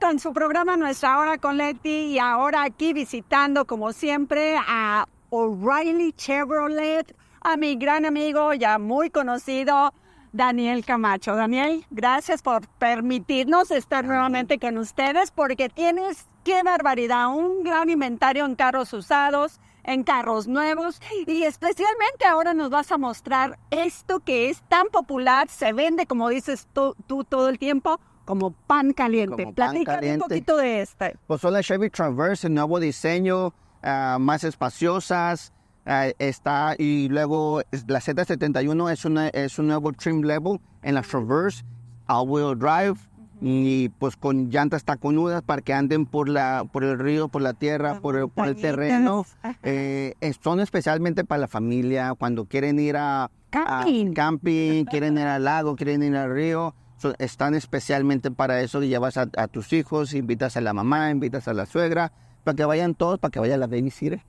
con su programa Nuestra Hora con Leti y ahora aquí visitando como siempre a O'Reilly Chevrolet, a mi gran amigo ya muy conocido Daniel Camacho. Daniel, gracias por permitirnos estar nuevamente con ustedes porque tienes, qué barbaridad, un gran inventario en carros usados, en carros nuevos y especialmente ahora nos vas a mostrar esto que es tan popular, se vende como dices tú todo el tiempo, como pan caliente. un poquito de esta. Pues son las Chevy Traverse, el nuevo diseño, ah, más espaciosas. Ah, está y luego la Z71 es, una, es un nuevo trim level en la Traverse, all-wheel drive y pues con llantas taconudas para que anden por la por el río, por la tierra, ah, por, el, terreno. Eh, son especialmente para la familia cuando quieren ir a camping, a camping quieren ir al lago, quieren ir al río están especialmente para eso llevas a, tus hijos, invitas a la mamá, invitas a la suegra, para que vayan todos, para que vaya la babysitter.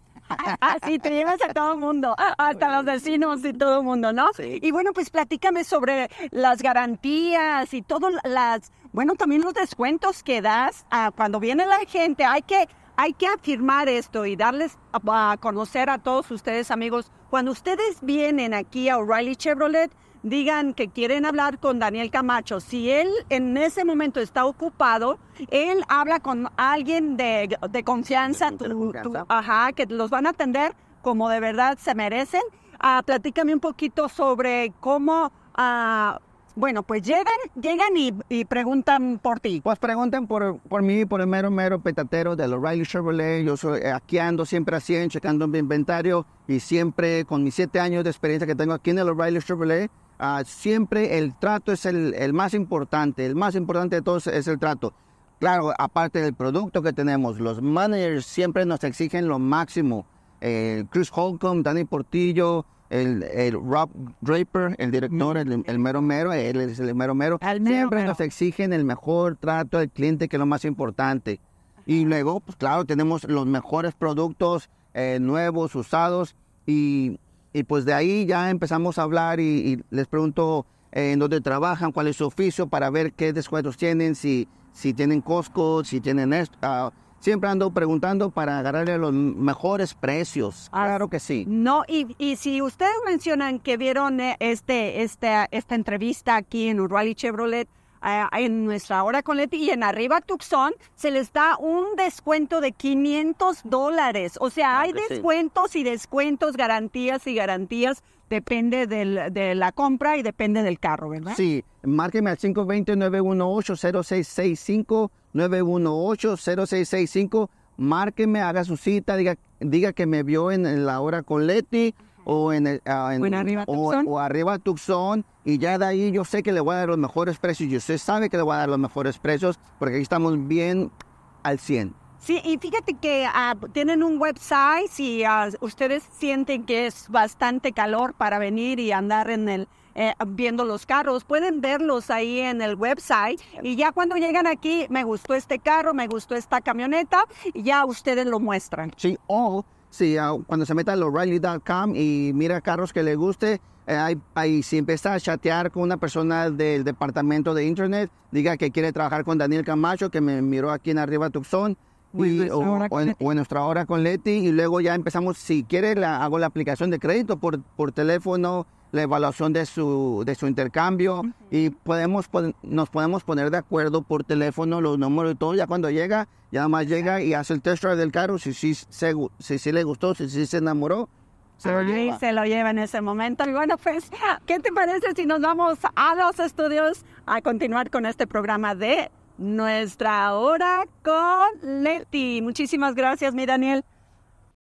Así ah, te llevas a todo el mundo, ah, ah, hasta los vecinos y todo el mundo, ¿no? Y bueno, pues platícame sobre las garantías y todas las, bueno, también los descuentos que das a cuando viene la gente. Hay que hay que afirmar esto y darles a conocer a todos ustedes, amigos, cuando ustedes vienen aquí a O'Reilly Chevrolet, digan que quieren hablar con Daniel Camacho. Si él en ese momento está ocupado, él habla con alguien de, confianza, ajá, que los van a atender como de verdad se merecen. Ah, platícame un poquito sobre cómo ah, bueno, pues llegan, llegan y, preguntan por ti. Pues preguntan por, por mí, por el mero, mero petatero del O'Reilly Chevrolet. Yo soy, aquí ando siempre así, checando mi inventario y siempre con mis siete años de experiencia que tengo aquí en el O'Reilly Chevrolet, ah, siempre el trato es el, más importante. El más importante de todos es el trato. Claro, aparte del producto que tenemos, los managers siempre nos exigen lo máximo. Chris Holcomb, Danny Portillo, el, el, Rob Draper, el director, el, mero mero, él es el mero mero. Siempre nos exigen el mejor trato al cliente, que es lo más importante. Y luego, pues claro, tenemos los mejores productos eh, nuevos, usados, y, pues de ahí ya empezamos a hablar y, les pregunto eh, en dónde trabajan, cuál es su oficio, para ver qué descuentos tienen, si, si tienen Costco, si tienen esto. Ah, Siempre ando preguntando para agarrarle los mejores precios. claro que sí. No, y, si ustedes mencionan que vieron eh, este, este, esta entrevista aquí en Uruguay Chevrolet, en nuestra hora con Leti y en Arriba Tucson se les da un descuento de 500 dólares. O sea, hay descuentos y descuentos, garantías y garantías. Depende de la compra y depende del carro, ¿verdad? Sí, márqueme al 520-918-0665, 918-0665. Márqueme, haga su cita, diga, diga que me vio en la hora con Leti Ah, o en, arriba, o, Tucson y ya de ahí yo sé que le voy a dar los mejores precios y usted sabe que le voy a dar los mejores precios porque aquí estamos bien al 100. Sí, y fíjate que ah, tienen un website si ah, ustedes sienten que es bastante calor para venir y andar en el eh, viendo los carros, pueden verlos ahí en el website y ya cuando llegan aquí, me gustó este carro, me gustó esta camioneta, y ya ustedes lo muestran. Sí, o Sí, ah, cuando se meta a O'Reilly.com y mira carros que le guste, eh, ahí si empieza a chatear con una persona del departamento de internet, diga que quiere trabajar con Daniel Camacho, que me miró aquí en arriba Tucson, y, o, en, nuestra hora con Leti, y luego ya empezamos, si quiere, la, hago la aplicación de crédito por, por teléfono, la evaluación de su, de su intercambio y podemos, nos podemos poner de acuerdo por teléfono, los números y todo. Ya cuando llega, ya nada más llega y hace el test drive del carro, si sí si, si, le gustó, si sí si se enamoró. Se lo, lleva. se lo lleva en ese momento. Y bueno, pues, ¿qué te parece si nos vamos a los estudios a continuar con este programa de Nuestra Hora con Leti? Muchísimas gracias, mi Daniel.